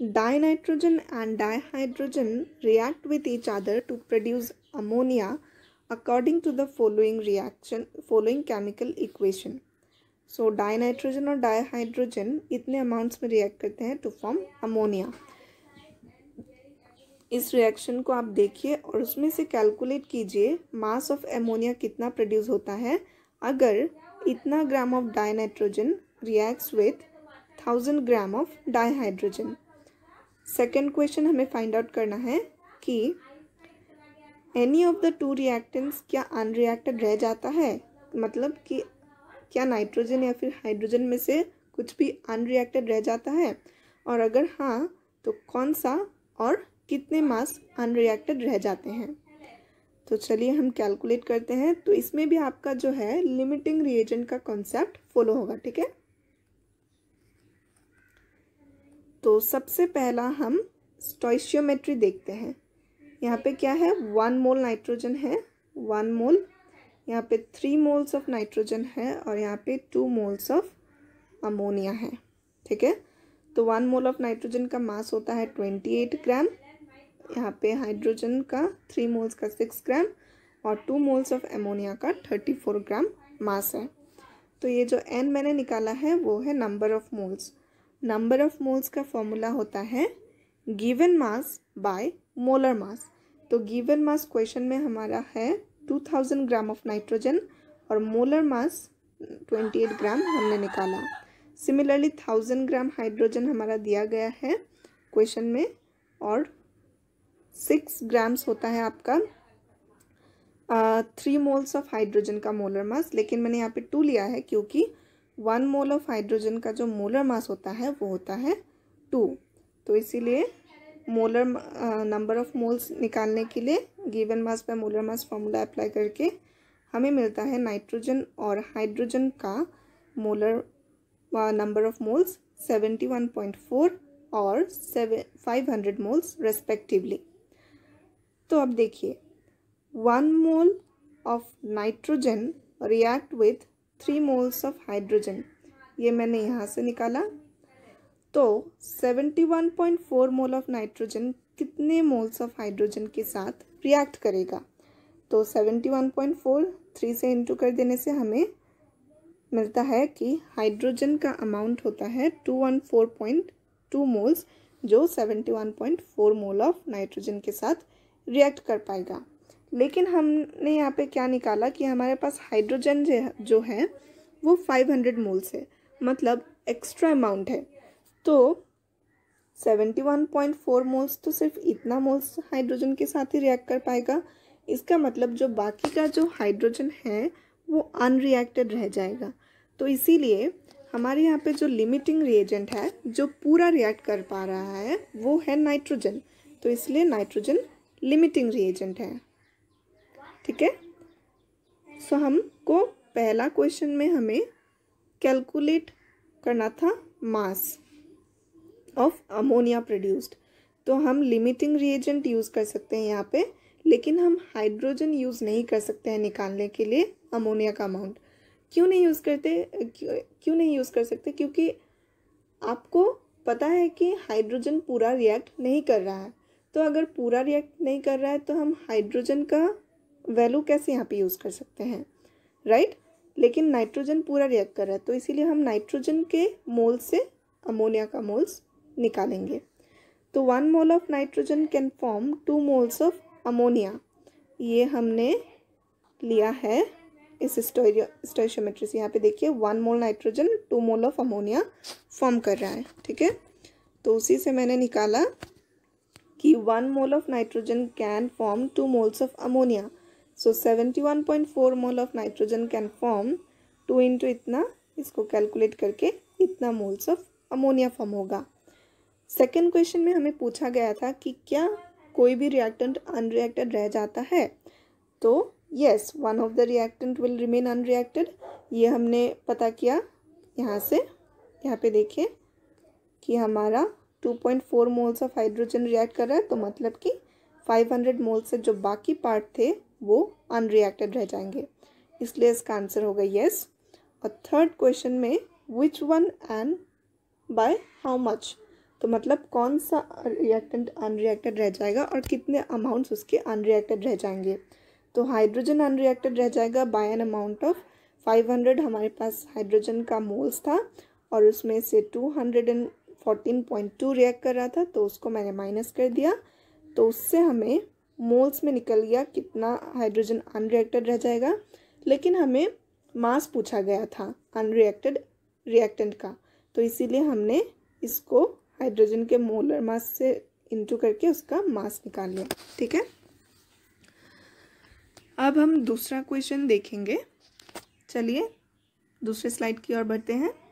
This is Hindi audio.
Dinitrogen and dihydrogen react with each other to produce ammonia according to the following reaction following chemical equation. so dinitrogen or dihydrogen itne amounts mein react karte hain to form ammonia इस रिएक्शन को आप देखिए और उसमें से कैलकुलेट कीजिए मास ऑफ एमोनिया कितना प्रोड्यूस होता है अगर इतना gram of dinitrogen reacts with thousand gram of dihydrogen second question हमें फाइंड आउट करना है कि any of the two reactants क्या अनरिएक्टेड रह जाता है मतलब कि क्या नाइट्रोजन या फिर हाइड्रोजन में से कुछ भी अनरिएक्टेड रह जाता है और अगर हाँ तो कौन सा और कितने मास अनरिएक्टेड रह जाते हैं तो चलिए हम कैलकुलेट करते हैं तो इसमें भी आपका जो है लिमिटिंग रिएजेंट का कॉन्सेप्ट फॉलो होगा ठीक है तो सबसे पहला हम स्टोइशियोमेट्री देखते हैं यहाँ पे क्या है वन मोल नाइट्रोजन है वन मोल यहाँ पे थ्री मोल्स ऑफ नाइट्रोजन है और यहाँ पे टू मोल्स ऑफ अमोनिया है ठीक है तो वन मोल ऑफ नाइट्रोजन का मास होता है ट्वेंटी एट ग्राम यहाँ पे हाइड्रोजन का थ्री मोल्स का सिक्स ग्राम और टू मोल्स ऑफ एमोनिया का थर्टी फोर ग्राम मास है तो ये जो एन मैंने निकाला है वो है number of moles number of moles का फॉर्मूला होता है given mass by molar mass तो गिवन मास क्वेश्चन में हमारा है two thousand gram of nitrogen और molar mass twenty eight gram हमने निकाला सिमिलरली थाउजेंड ग्राम हाइड्रोजन हमारा दिया गया है क्वेश्चन में और सिक्स ग्राम्स होता है आपका थ्री मोल्स ऑफ हाइड्रोजन का मोलर मास लेकिन मैंने यहाँ पे टू लिया है क्योंकि वन मोल ऑफ हाइड्रोजन का जो मोलर मास होता है वो होता है टू तो इसीलिए मोलर नंबर ऑफ मोल्स निकालने के लिए गिवन मास पर मोलर मास फार्मूला अप्लाई करके हमें मिलता है नाइट्रोजन और हाइड्रोजन का molar number of moles seventy one point four और seven five hundred moles respectively तो अब देखिए one mole of nitrogen react with three moles of hydrogen ये मैंने यहाँ से निकाला तो seventy one point four mole of nitrogen कितने मोल्स ऑफ हाइड्रोजन के साथ रिएक्ट करेगा तो seventy one point four three से इंटू कर देने से हमें मिलता है कि हाइड्रोजन का अमाउंट होता है two one four point two moles जो seventy one point four mole of nitrogen के साथ रिएक्ट कर पाएगा लेकिन हमने यहाँ पे क्या निकाला कि हमारे पास हाइड्रोजन जो है वो 500 मोल्स है मतलब एक्स्ट्रा अमाउंट है तो 71.4 मोल्स तो सिर्फ इतना मोल्स हाइड्रोजन के साथ ही रिएक्ट कर पाएगा इसका मतलब जो बाकी का जो हाइड्रोजन है वो अनरिएक्टेड रह जाएगा तो इसीलिए हमारे यहाँ पे जो लिमिटिंग रिएजेंट है जो पूरा रिएक्ट कर पा रहा है वो है नाइट्रोजन तो इसलिए नाइट्रोजन लिमिटिंग रिएजेंट है ठीक है सो हमको पहला क्वेश्चन में हमें कैलकुलेट करना था मास ऑफ अमोनिया प्रोड्यूस्ड तो हम लिमिटिंग रिएजेंट यूज़ कर सकते हैं यहाँ पे लेकिन हम हाइड्रोजन यूज़ नहीं कर सकते हैं निकालने के लिए अमोनिया का अमाउंट क्यों नहीं यूज़ करते क्यों नहीं यूज़ कर सकते क्योंकि आपको पता है कि हाइड्रोजन पूरा रिएक्ट नहीं कर रहा है तो अगर पूरा रिएक्ट नहीं कर रहा है तो हम हाइड्रोजन का वैल्यू कैसे यहाँ पे यूज़ कर सकते हैं राइट लेकिन नाइट्रोजन पूरा रिएक्ट कर रहा है तो इसीलिए हम नाइट्रोजन के मोल से अमोनिया का मोल्स निकालेंगे तो one mole of nitrogen can form two moles of ammonia ये हमने लिया है इस स्टोइशियोमेट्री से यहाँ पे देखिए one mole nitrogen two mole of ammonia form कर रहा है ठीक है तो उसी से मैंने निकाला कि one mole of nitrogen can form two moles of ammonia so seventy one point four mole of nitrogen can form two into इतना इसको कैलकुलेट करके इतना मोल्स ऑफ अमोनिया फॉर्म होगा सेकेंड क्वेश्चन में हमें पूछा गया था कि क्या कोई भी रिएक्टेंट अनरिएक्टेड रह जाता है तो yes one of the reactant will remain unreacted ये हमने पता किया यहाँ से यहाँ पे देखिए कि हमारा 2.4 मोल्स ऑफ हाइड्रोजन रिएक्ट कर रहा है तो मतलब कि 500 मोल से जो बाकी पार्ट थे वो अनरिएक्टेड रह जाएंगे इसलिए इसका आंसर होगा येस और थर्ड क्वेश्चन में which one and by how much तो मतलब कौन सा रिएक्टेंट अनरिएक्टेड रह जाएगा और कितने अमाउंट्स उसके अनरिएक्टेड रह जाएंगे तो हाइड्रोजन अनरिएक्टेड रह जाएगा by an amount of five hundred हमारे पास हाइड्रोजन का मोल्स था और उसमें से two hundred and fourteen point two react कर रहा था तो उसको मैंने माइनस कर दिया तो उससे हमें मोल्स में निकल गया कितना हाइड्रोजन अनरिएक्टेड रह जाएगा लेकिन हमें मास पूछा गया था अनरिएक्टेड रिएक्टेंट का तो इसीलिए हमने इसको हाइड्रोजन के मोलर मास से इंटू करके उसका मास निकाल लिया ठीक है अब हम दूसरा क्वेश्चन देखेंगे चलिए दूसरे स्लाइड की ओर बढ़ते हैं